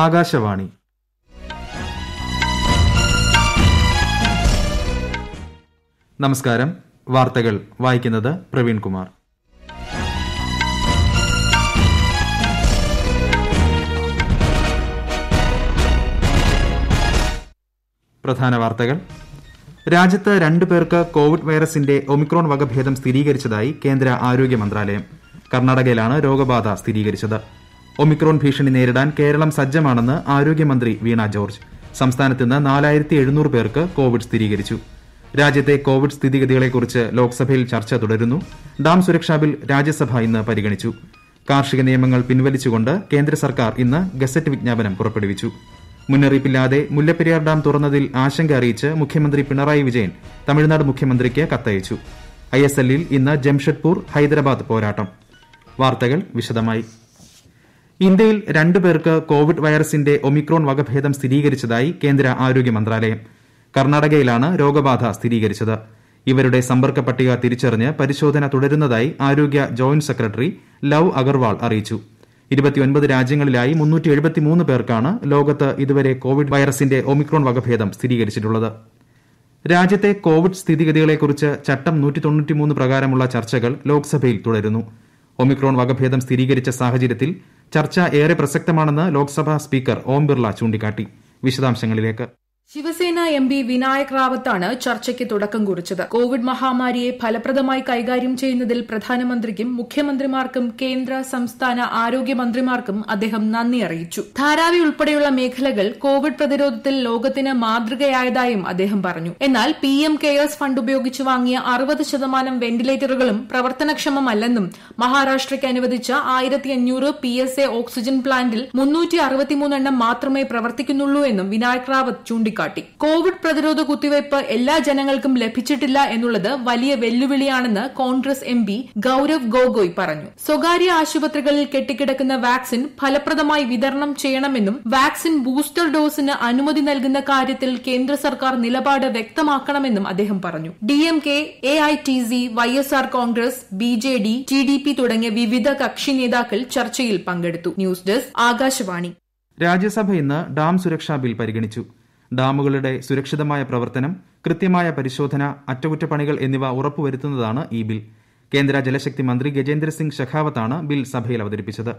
ആകാശവാണി നമസ്കാരം വാർത്തകൾ വായിക്കുന്നത് പ്രവീൺ കുമാർ പ്രധാന വാർത്തകൾ രാജ്യത്ത് രണ്ടു പേർക്ക് കോവിഡ് വൈറസിന്റെ ഒമിക്രോൺ വകഭേദം സ്ഥിരീകരിച്ചതായി കേന്ദ്ര ആരോഗ്യ മന്ത്രാലയം കർണാടകയിലാണ് രോഗബാധ സ്ഥിരീകരിച്ചത് ഒമിക്രോൺ ഭീഷണി നേരിടാൻ കേരളം സജ്ജമാണെന്ന് ആരോഗ്യമന്ത്രി വീണ ജോർജ് സംസ്ഥാനത്ത് നിന്ന് നാലായിരത്തി എഴുന്നൂറ് പേർക്ക് കോവിഡ് സ്ഥിരീകരിച്ചു രാജ്യത്തെ കോവിഡ് സ്ഥിതിഗതികളെക്കുറിച്ച് ലോക്സഭയിൽ ചർച്ച തുടരുന്നു ഡാം സുരക്ഷാ ബിൽ രാജ്യസഭ ഇന്ന് പരിഗണിച്ചു കാർഷിക നിയമങ്ങൾ പിൻവലിച്ചുകൊണ്ട് കേന്ദ്ര സർക്കാർ ഇന്ന് ഗസറ്റ് വിജ്ഞാപനം പുറപ്പെടുവിച്ചു മുന്നറിയിപ്പില്ലാതെ മുല്ലപ്പെരിയാർ ഡാം തുറന്നതിൽ ആശങ്ക അറിയിച്ച് മുഖ്യമന്ത്രി പിണറായി വിജയൻ തമിഴ്നാട് മുഖ്യമന്ത്രിക്ക് കത്തയച്ചു ഐ എസ് എല്ലിൽ ഇന്ന് ജംഷഡ്പൂർ ഹൈദരാബാദ് പോരാട്ടം വാർത്തകൾ വിശദമായി ഇന്ത്യയിൽ രണ്ടു പേർക്ക് കോവിഡ് വൈറസിന്റെ ഒമിക്രോൺ വകഭേദം സ്ഥിരീകരിച്ചതായി കേന്ദ്ര ആരോഗ്യ മന്ത്രാലയം കർണാടകയിലാണ് രോഗബാധ സ്ഥിരീകരിച്ചത് ഇവരുടെ സമ്പർക്ക പട്ടിക തിരിച്ചറിഞ്ഞ് പരിശോധന തുടരുന്നതായി ആരോഗ്യ ജോയിന്റ് സെക്രട്ടറി ലവ് അഗർവാൾ അറിയിച്ചു രാജ്യങ്ങളിലായി പേർക്കാണ് ലോകത്ത് ഇതുവരെ കോവിഡ് വൈറസിന്റെ ഒമിക്രോൺ വകഭേദം സ്ഥിരീകരിച്ചിട്ടുള്ളത് രാജ്യത്തെ കോവിഡ് സ്ഥിതിഗതികളെക്കുറിച്ച് ചട്ടം പ്രകാരമുള്ള ചർച്ചകൾ ലോക്സഭയിൽ തുടരുന്നു ഒമിക്രോൺ വകഭേദം സ്ഥിരീകരിച്ച സാഹചര്യത്തിൽ ചർച്ച ഏറെ പ്രസക്തമാണെന്ന് ലോക്സഭാ സ്പീക്കർ ഓം ബിർള ചൂണ്ടിക്കാട്ടി വിശദാംശങ്ങളിലേക്ക് ശിവസേന എം പി വിനായക് റാവത്താണ് ചർച്ചയ്ക്ക് തുടക്കം കുറിച്ചത് കോവിഡ് മഹാമാരിയെ ഫലപ്രദമായി കൈകാര്യം ചെയ്യുന്നതിൽ പ്രധാനമന്ത്രിക്കും മുഖ്യമന്ത്രിമാർക്കും കേന്ദ്ര സംസ്ഥാന ആരോഗ്യമന്ത്രിമാർക്കും അദ്ദേഹം നന്ദി അറിയിച്ചു ധാരാവി ഉൾപ്പെടെയുള്ള മേഖലകൾ കോവിഡ് പ്രതിരോധത്തിൽ ലോകത്തിന് മാതൃകയായതായും അദ്ദേഹം പറഞ്ഞു എന്നാൽ പി എം കെയേഴ്സ് ഫണ്ട് ഉപയോഗിച്ച് വാങ്ങിയ അറുപത് ശതമാനം വെന്റിലേറ്ററുകളും പ്രവർത്തനക്ഷമമല്ലെന്നും മഹാരാഷ്ട്രയ്ക്ക് അനുവദിച്ച ആയിരത്തി അഞ്ഞൂറ് പി എസ് എ ഓക്സിജൻ പ്ലാന്റിൽ മുന്നൂറ്റി അറുപത്തിമൂന്നെണ്ണം മാത്രമേ പ്രവർത്തിക്കുന്നുള്ളൂ എന്നും വിനായക് റാവത്ത് ചൂണ്ടി ചൂണ്ടിക്കാട്ടി കോവിഡ് പ്രതിരോധ കുത്തിവയ്പ് എല്ലാ ജനങ്ങൾക്കും ലഭിച്ചിട്ടില്ല എന്നുള്ളത് വലിയ വെല്ലുവിളിയാണെന്ന് കോൺഗ്രസ് എം പി ഗൌരവ് ഗോഗോയ് പറഞ്ഞു സ്വകാര്യ ആശുപത്രികളിൽ കെട്ടിക്കിടക്കുന്ന വാക്സിൻ ഫലപ്രദമായി വിതരണം ചെയ്യണമെന്നും വാക്സിൻ ബൂസ്റ്റർ ഡോസിന് അനുമതി നൽകുന്ന കാര്യത്തിൽ കേന്ദ്ര സർക്കാർ നിലപാട് വ്യക്തമാക്കണമെന്നും അദ്ദേഹം പറഞ്ഞു D M K A I T C Y S R Congress B J D T D P തുടങ്ങിയ വിവിധ കക്ഷി നേതാക്കൾ ചർച്ചയിൽ പങ്കെടുത്തു ന്യൂസ് ഡെസ്ക് ആകാശവാണി രാജ്യസഭ ഇന്ന് ഡാം സുരക്ഷാ ബിൽ പരിഗണിച്ചു ഡാമുകളുടെ സുരക്ഷിതമായ പ്രവർത്തനം കൃത്യമായ പരിശോധന അറ്റകുറ്റപ്പണികൾ എന്നിവ ഉറപ്പുവരുത്തുന്നതാണ് ഈ ബിൽ കേന്ദ്ര ജലശക്തി മന്ത്രി ഗജേന്ദ്രസിംഗ് ഷെഖാവത്താണ് ബിൽ സഭയിൽ അവതരിപ്പിച്ചത്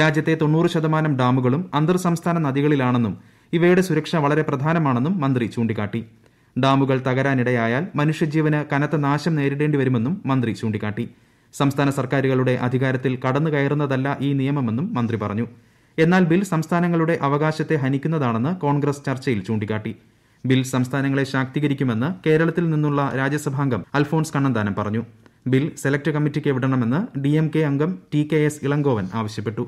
രാജ്യത്തെ തൊണ്ണൂറ് ശതമാനം ഡാമുകളും അന്തർ സംസ്ഥാന നദികളിലാണെന്നും ഇവയുടെ സുരക്ഷ വളരെ പ്രധാനമാണെന്നും മന്ത്രി ചൂണ്ടിക്കാട്ടി ഡാമുകൾ തകരാനിടയായാൽ മനുഷ്യജീവന് കനത്ത നാശം നേരിടേണ്ടി വരുമെന്നും മന്ത്രി ചൂണ്ടിക്കാട്ടി സംസ്ഥാന സർക്കാരുകളുടെ അധികാരത്തിൽ കടന്നുകയറുന്നതല്ല ഈ നിയമമെന്നും മന്ത്രി പറഞ്ഞു എന്നാൽ ബിൽ സംസ്ഥാനങ്ങളുടെ അവകാശത്തെ ഹനിക്കുന്നതാണെന്ന് കോൺഗ്രസ് ചർച്ചയിൽ ചൂണ്ടിക്കാട്ടി ബിൽ സംസ്ഥാനങ്ങളെ ശാക്തീകരിക്കുമെന്ന് കേരളത്തിൽ നിന്നുള്ള രാജ്യസഭാംഗം അൽഫോൺസ് കണ്ണന്താനം പറഞ്ഞു ബിൽ സെലക്ട് കമ്മിറ്റിക്ക് വിടണമെന്ന് ഡിഎംകെ അംഗം ടി കെ എസ് ഇളങ്കോവൻ ആവശ്യപ്പെട്ടു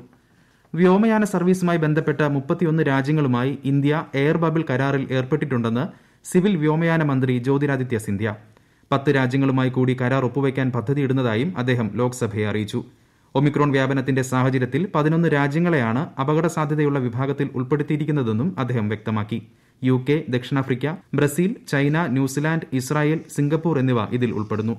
വ്യോമയാന സർവീസുമായി ബന്ധപ്പെട്ട മുപ്പത്തിയൊന്ന് രാജ്യങ്ങളുമായി ഇന്ത്യ എയർ ബബിൾ കരാറിൽ ഏർപ്പെട്ടിട്ടുണ്ടെന്ന് സിവിൽ വ്യോമയാന മന്ത്രി ജ്യോതിരാദിത്യ സിന്ധ്യ പത്ത് രാജ്യങ്ങളുമായി കൂടി കരാർ ഒപ്പുവയ്ക്കാൻ പദ്ധതിയിടുന്നതായും അദ്ദേഹം ലോക്സഭയെ അറിയിച്ചു ഒമിക്രോൺ വ്യാപനത്തിന്റെ സാഹചര്യത്തിൽ പതിനൊന്ന് രാജ്യങ്ങളെയാണ് അപകട സാധ്യതയുള്ള വിഭാഗത്തിൽ ഉൾപ്പെടുത്തിയിരിക്കുന്നതെന്നും അദ്ദേഹം വ്യക്തമാക്കി യു കെ ദക്ഷിണാഫ്രിക്ക Brazil China New Zealand Israel Singapore എന്നിവ ഇതിൽ ഉൾപ്പെടുന്നു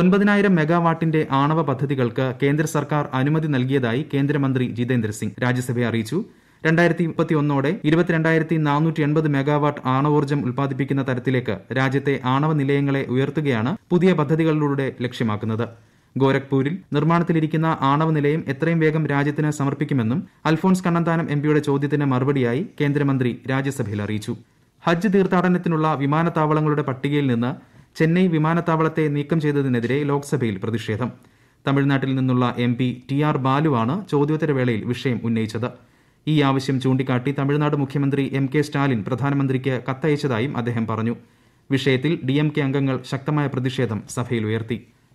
ഒൻപതിനായിരം മെഗാവാട്ടിന്റെ ആണവ പദ്ധതികൾക്ക് കേന്ദ്ര സർക്കാർ അനുമതി നൽകിയതായി കേന്ദ്രമന്ത്രി ജിതേന്ദ്ര സിംഗ് രാജ്യസഭയെ അറിയിച്ചു രണ്ടായിരത്തി മുപ്പത്തിയൊന്നോടെ ഇരുപത്തിരണ്ടായിരത്തി നാനൂറ്റി എൺപത് മെഗാവാട്ട് ആണവോർജ്ജം ഉൽപ്പാദിപ്പിക്കുന്ന തരത്തിലേക്ക് രാജ്യത്തെ ആണവ നിലയങ്ങളെ ഉയർത്തുകയാണ് പുതിയ പദ്ധതികളിലൂടെ ലക്ഷ്യമാക്കുന്നത് ഗോരഖ്പൂരിൽ നിർമ്മാണത്തിലിരിക്കുന്ന ആണവ നിലയം എത്രയും വേഗം രാജ്യത്തിന് സമർപ്പിക്കുമെന്നും അൽഫോൺസ് കണ്ണന്താനം എംപിയുടെ ചോദ്യത്തിന് മറുപടിയായി കേന്ദ്രമന്ത്രി രാജ്യസഭയിൽ അറിയിച്ചു ഹജ്ജ് തീർത്ഥാടനത്തിനുള്ള വിമാനത്താവളങ്ങളുടെ പട്ടികയിൽ നിന്ന് ചെന്നൈ വിമാനത്താവളത്തെ നീക്കം ചെയ്തതിനെതിരെ ലോക്സഭയിൽ പ്രതിഷേധം തമിഴ്നാട്ടിൽ നിന്നുള്ള എം പി ടി ആർ ബാലുവാണ് ചോദ്യോത്തരവേളയിൽ വിഷയം ഉന്നയിച്ചത് ഈ ആവശ്യം ചൂണ്ടിക്കാട്ടി തമിഴ്നാട് മുഖ്യമന്ത്രി എം കെ സ്റ്റാലിൻ പ്രധാനമന്ത്രിക്ക് കത്തയച്ചതായും അദ്ദേഹം പറഞ്ഞു വിഷയത്തിൽ ഡി എം കെ അംഗങ്ങൾ ശക്തമായ പ്രതിഷേധം സഭയിൽ ഉയർത്തി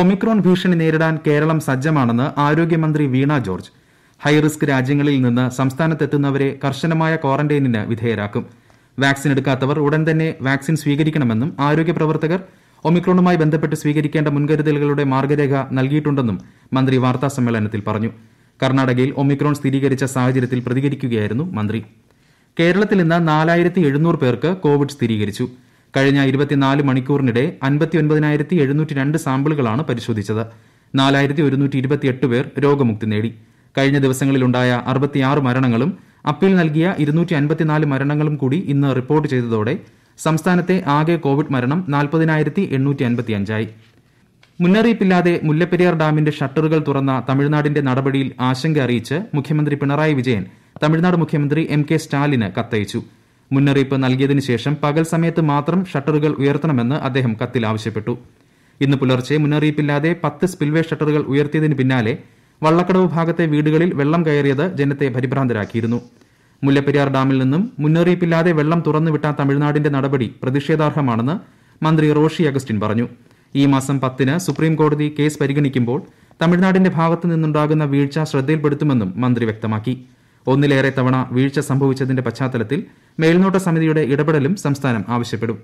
ഒമിക്രോൺ ഭീഷണി നേരിടാൻ കേരളം സജ്ജമാണെന്ന് ആരോഗ്യമന്ത്രി വീണ ജോർജ് ഹൈറിസ്ക് രാജ്യങ്ങളിൽ നിന്ന് സംസ്ഥാനത്തെത്തുന്നവരെ കർശനമായ ക്വാറന്റൈനിന് വിധേയരാക്കും വാക്സിൻ എടുക്കാത്തവർ ഉടൻ തന്നെ വാക്സിൻ സ്വീകരിക്കണമെന്നും ആരോഗ്യ പ്രവർത്തകർ ഒമിക്രോണുമായി ബന്ധപ്പെട്ട് സ്വീകരിക്കേണ്ട മുൻകരുതലുകളുടെ മാർഗ്ഗരേഖ നൽകിയിട്ടുണ്ടെന്നും മന്ത്രി വാർത്താസമ്മേളനത്തിൽ പറഞ്ഞു കർണാടകയിൽ ഒമിക്രോൺ സ്ഥിരീകരിച്ച സാഹചര്യത്തിൽ പ്രതികരിക്കുകയായിരുന്നു മന്ത്രി കേരളത്തിൽ ഇന്ന് നാലായിരത്തി എഴുന്നൂറ് പേർക്ക് കോവിഡ് സ്ഥിരീകരിച്ചു കഴിഞ്ഞ മണിക്കൂറിനിടെ സാമ്പിളുകളാണ് പരിശോധിച്ചത് പേർ രോഗമുക്തി നേടി കഴിഞ്ഞ ദിവസങ്ങളിലുണ്ടായ മരണങ്ങളും അപ്പീൽ നൽകിയ മരണങ്ങളും കൂടി ഇന്ന് റിപ്പോർട്ട് ചെയ്തതോടെ സംസ്ഥാനത്തെ ആകെ കോവിഡ് മരണം ആയി മുന്നറിയിപ്പില്ലാതെ മുല്ലപ്പെരിയാർ ഡാമിന്റെ ഷട്ടറുകൾ തുറന്ന തമിഴ്നാടിന്റെ നടപടിയിൽ ആശങ്ക അറിയിച്ച് മുഖ്യമന്ത്രി പിണറായി വിജയൻ തമിഴ്നാട് മുഖ്യമന്ത്രി എം കെ സ്റ്റാലിന് കത്തയച്ചു മുന്നറിയിപ്പ് നൽകിയതിനു ശേഷം പകൽ സമയത്ത് മാത്രം ഷട്ടറുകൾ ഉയർത്തണമെന്ന് അദ്ദേഹം കത്തിൽ ആവശ്യപ്പെട്ടു ഇന്ന് പുലർച്ചെ മുന്നറിയിപ്പില്ലാതെ പത്ത് സ്പിൽവേ ഷട്ടറുകൾ ഉയർത്തിയതിന് പിന്നാലെ വള്ളക്കടവ് ഭാഗത്തെ വീടുകളിൽ വെള്ളം കയറിയത് ജനത്തെ പരിഭ്രാന്തരാക്കിയിരുന്നു മുല്ലപ്പെരിയാർ ഡാമിൽ നിന്നും മുന്നറിയിപ്പില്ലാതെ വെള്ളം തുറന്നുവിട്ട തമിഴ്നാടിന്റെ നടപടി പ്രതിഷേധാർഹമാണെന്ന് മന്ത്രി റോഷി അഗസ്റ്റിൻ പറഞ്ഞു ഈ മാസം പത്തിന് സുപ്രീംകോടതി കേസ് പരിഗണിക്കുമ്പോൾ തമിഴ്നാടിന്റെ ഭാഗത്തു നിന്നുണ്ടാകുന്ന വീഴ്ച ശ്രദ്ധയിൽപ്പെടുത്തുമെന്നും മന്ത്രി വ്യക്തമാക്കി ഒന്നിലേറെ തവണ വീഴ്ച സംഭവിച്ചതിന്റെ പശ്ചാത്തലത്തിൽ മേൽനോട്ട സമിതിയുടെ ഇടപെടലും സംസ്ഥാനം ആവശ്യപ്പെടും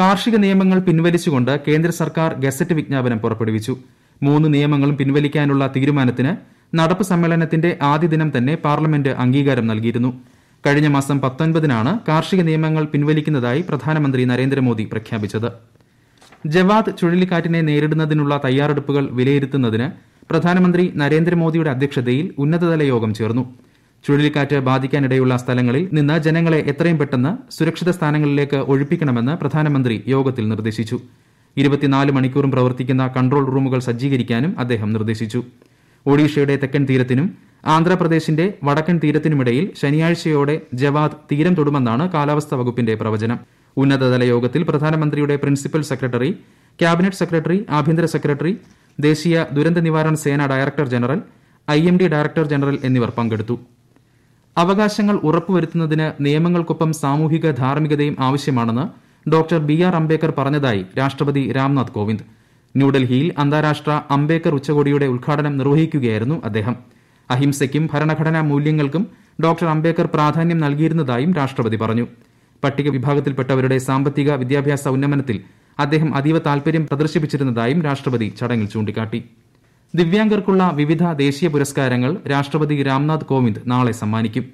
കാർഷിക നിയമങ്ങൾ പിൻവലിച്ചുകൊണ്ട് കേന്ദ്ര സർക്കാർ ഗസറ്റ് വിജ്ഞാപനം പുറപ്പെടുവിച്ചു മൂന്ന് നിയമങ്ങളും പിൻവലിക്കാനുള്ള തീരുമാനത്തിന് നടപ്പ് സമ്മേളനത്തിന്റെ ആദ്യ ദിനം തന്നെ പാർലമെന്റ് അംഗീകാരം നൽകിയിരുന്നു കഴിഞ്ഞ മാസം പത്തൊൻപതിനാണ് കാർഷിക നിയമങ്ങൾ പിൻവലിക്കുന്നതായി പ്രധാനമന്ത്രി നരേന്ദ്രമോദി പ്രഖ്യാപിച്ചത് ജവാദ് ചുഴലിക്കാറ്റിനെ നേരിടുന്നതിനുള്ള തയ്യാറെടുപ്പുകൾ വിലയിരുത്തുന്നതിന് പ്രധാനമന്ത്രി നരേന്ദ്രമോദിയുടെ അധ്യക്ഷതയിൽ ഉന്നതതല യോഗം ചേർന്നു ചുഴലിക്കാറ്റ് ബാധിക്കാനിടയുള്ള സ്ഥലങ്ങളിൽ നിന്ന് ജനങ്ങളെ എത്രയും പെട്ടെന്ന് സുരക്ഷിത സ്ഥാനങ്ങളിലേക്ക് ഒഴിപ്പിക്കണമെന്ന് പ്രധാനമന്ത്രി യോഗത്തിൽ നിർദ്ദേശിച്ചു മണിക്കൂറും പ്രവർത്തിക്കുന്ന കൺട്രോൾ റൂമുകൾ സജ്ജീകരിക്കാനും അദ്ദേഹം നിർദ്ദേശിച്ചു ഒഡീഷയുടെ തെക്കൻ തീരത്തിനും ആന്ധ്രാപ്രദേശിന്റെ വടക്കൻ തീരത്തിനുമിടയിൽ ശനിയാഴ്ചയോടെ ജവാദ് തീരം തൊടുമെന്നാണ് കാലാവസ്ഥാ വകുപ്പിന്റെ പ്രവചനം ഉന്നതതല യോഗത്തിൽ പ്രധാനമന്ത്രിയുടെ പ്രിൻസിപ്പൽ സെക്രട്ടറി ക്യാബിനറ്റ് സെക്രട്ടറി ആഭ്യന്തര സെക്രട്ടറി ദേശീയ ദുരന്ത നിവാരണ സേന director general I director general എന്നിവർ പങ്കെടുത്തു അവകാശങ്ങൾ ഉറപ്പുവരുത്തുന്നതിന് നിയമങ്ങൾക്കൊപ്പം സാമൂഹിക ധാർമ്മികതയും ആവശ്യമാണെന്ന് ഡോക്ടർ ബി ആർ അംബേദ്കർ പറഞ്ഞതായി രാഷ്ട്രപതി രാംനാഥ് കോവിന്ദ് ന്യൂഡൽഹിയിൽ അന്താരാഷ്ട്ര അംബേദ്കർ ഉച്ചകോടിയുടെ ഉദ്ഘാടനം നിർവഹിക്കുകയായിരുന്നു അദ്ദേഹം അഹിംസയ്ക്കും ഭരണഘടനാ മൂല്യങ്ങൾക്കും ഡോക്ടർ അംബേദ്കർ പ്രാധാന്യം നൽകിയിരുന്നതായും രാഷ്ട്രപതി പറഞ്ഞു പട്ടിക വിഭാഗത്തിൽപ്പെട്ടവരുടെ സാമ്പത്തിക വിദ്യാഭ്യാസ ഉന്നമനത്തിൽ അദ്ദേഹം അതീവ താൽപര്യം പ്രദർശിപ്പിച്ചിരുന്നതായും രാഷ്ട്രപതി ചടങ്ങിൽ ചൂണ്ടിക്കാട്ടി ദിവ്യാംഗർക്കുള്ള വിവിധ ദേശീയ പുരസ്കാരങ്ങൾ രാഷ്ട്രപതി രാംനാഥ് കോവിന്ദ് നാളെ സമ്മാനിക്കും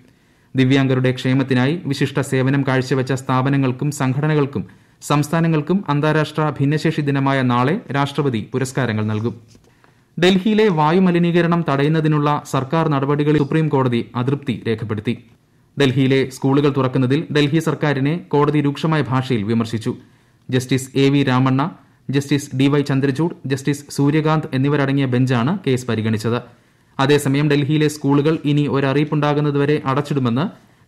ദിവ്യാംഗരുടെ ക്ഷേമത്തിനായി വിശിഷ്ട സേവനം കാഴ്ചവെച്ച സ്ഥാപനങ്ങൾക്കും സംഘടനകൾക്കും സംസ്ഥാനങ്ങൾക്കും അന്താരാഷ്ട്ര ഭിന്നശേഷി ദിനമായ നാളെ രാഷ്ട്രപതി പുരസ്കാരങ്ങൾ നൽകും ഡൽഹിയിലെ വായുമലിനീകരണം തടയുന്നതിനുള്ള സർക്കാർ നടപടികളിൽ സുപ്രീംകോടതി അതൃപ്തി രേഖപ്പെടുത്തി ഡൽഹിയിലെ സ്കൂളുകൾ തുറക്കുന്നതിൽ ഡൽഹി സർക്കാരിനെ കോടതി രൂക്ഷമായ ഭാഷയിൽ വിമർശിച്ചു justice A V Ramana justice D Y Chandrachud justice Surya Kant എന്നിവരടങ്ങിയ ബെഞ്ചാണ് കേസ് പരിഗണിച്ചത് അതേസമയം ഡൽഹിയിലെ സ്കൂളുകൾ ഇനി ഒരറിയിപ്പുണ്ടാകുന്നതുവരെ അടച്ചിടുമെന്ന്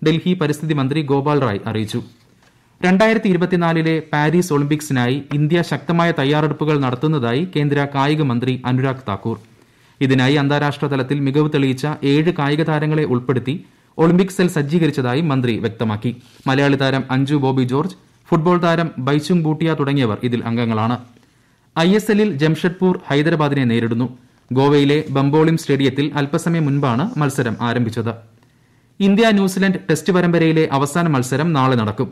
ഡൽഹി പരിസ്ഥിതി മന്ത്രി ഗോപാൽ റായ് അറിയിച്ചു രണ്ടായിരത്തി ഇരുപത്തിനാലിലെ പാരീസ് ഒളിമ്പിക്സിനായി ഇന്ത്യ ശക്തമായ തയ്യാറെടുപ്പുകൾ നടത്തുന്നതായി കേന്ദ്ര കായിക മന്ത്രി അനുരാഗ് താക്കൂർ ഇതിനായി അന്താരാഷ്ട്ര തലത്തിൽ മികവ് തെളിയിച്ച ഏഴ് കായിക താരങ്ങളെ ഉൾപ്പെടുത്തി ഒളിമ്പിക്സിൽ സജ്ജീകരിച്ചതായി മന്ത്രി വ്യക്തമാക്കി മലയാളി താരം അഞ്ജു ബോബി ജോർജ് ഫുട്ബോൾ താരം ബൈച്ചുങ് ബൂട്ടിയ തുടങ്ങിയവർ ഇതിൽ അംഗങ്ങളാണ് ഐ എസ് എല്ലിൽ ജംഷഡ്പൂർ ഹൈദരാബാദിനെ നേരിടുന്നു ഗോവയിലെ ബംബോളിം സ്റ്റേഡിയത്തിൽ അല്പസമയം മുൻപാണ് മത്സരം ആരംഭിച്ചത് ഇന്ത്യ ന്യൂസിലന്റ് ടെസ്റ്റ് പരമ്പരയിലെ അവസാന മത്സരം നാളെ നടക്കും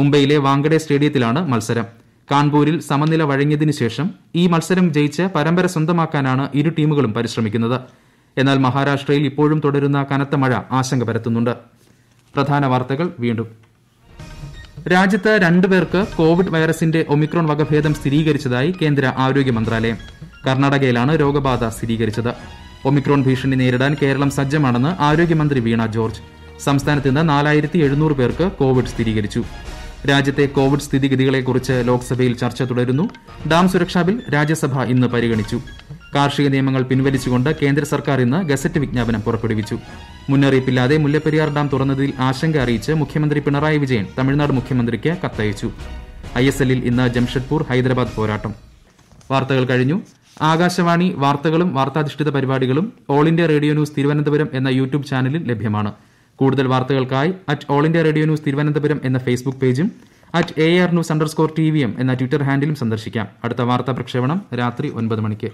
മുംബൈയിലെ വാങ്കഡെ സ്റ്റേഡിയത്തിലാണ് മത്സരം കാൺപൂരിൽ സമനില വഴങ്ങിയതിനു ശേഷം ഈ മത്സരം ജയിച്ച് പരമ്പര സ്വന്തമാക്കാനാണ് ഇരു ടീമുകളും പരിശ്രമിക്കുന്നത് എന്നാൽ മഹാരാഷ്ട്രയിൽ ഇപ്പോഴും തുടരുന്ന കനത്ത മഴ ആശങ്ക പരത്തുന്നുണ്ട് പ്രധാന വാർത്തകൾ വീണ്ടും രാജ്യത്ത് രണ്ടുപേർക്ക് കോവിഡ് വൈറസിന്റെ ഒമിക്രോൺ വകഭേദം സ്ഥിരീകരിച്ചതായി കേന്ദ്ര ആരോഗ്യ മന്ത്രാലയം കർണാടകയിലാണ് രോഗബാധ സ്ഥിരീകരിച്ചത് ഒമിക്രോൺ ഭീഷണി നേരിടാൻ കേരളം സജ്ജമാണെന്ന് ആരോഗ്യമന്ത്രി വീണ ജോർജ് സംസ്ഥാനത്ത് ഇന്ന് നാലായിരത്തി എഴുന്നൂറ് പേർക്ക് കോവിഡ് സ്ഥിരീകരിച്ചു രാജ്യത്തെ കോവിഡ് സ്ഥിതിഗതികളെക്കുറിച്ച് ലോക്സഭയിൽ ചർച്ച തുടരുന്നു ഡാം സുരക്ഷാ ബിൽ രാജ്യസഭ ഇന്ന് പരിഗണിച്ചു കാർഷിക നിയമങ്ങൾ പിൻവലിച്ചുകൊണ്ട് കേന്ദ്ര സർക്കാർ ഇന്ന് ഗസറ്റ് വിജ്ഞാപനം പുറപ്പെടുവിച്ചു മുന്നറിയിപ്പില്ലാതെ മുല്ലപ്പെരിയാർ ഡാം തുറന്നതിൽ ആശങ്ക അറിയിച്ച് മുഖ്യമന്ത്രി പിണറായി വിജയൻ തമിഴ്നാട് മുഖ്യമന്ത്രിക്ക് കത്തയച്ചു ഐ എസ് എല്ലിൽ ഇന്ന് ജംഷഡ്പൂർ ഹൈദരാബാദ് പോരാട്ടം വാർത്തകൾ കഴിഞ്ഞു ആകാശവാണി വാർത്തകളും വാർത്താധിഷ്ഠിത പരിപാടികളും all India radio news Thiruvananthapuram എന്ന യൂട്യൂബ് ചാനലിൽ ലഭ്യമാണ് കൂടുതൽ വാർത്തകൾക്കായി at all India radio news Thiruvananthapuram എന്ന ഫേസ്ബുക്ക് പേജും at A R news score T M എന്ന ട്വിറ്റർ ഹാൻഡിലും സന്ദർശിക്കാം അടുത്ത വാർത്താ പ്രക്ഷേപണം രാത്രി ഒൻപത് മണിക്ക്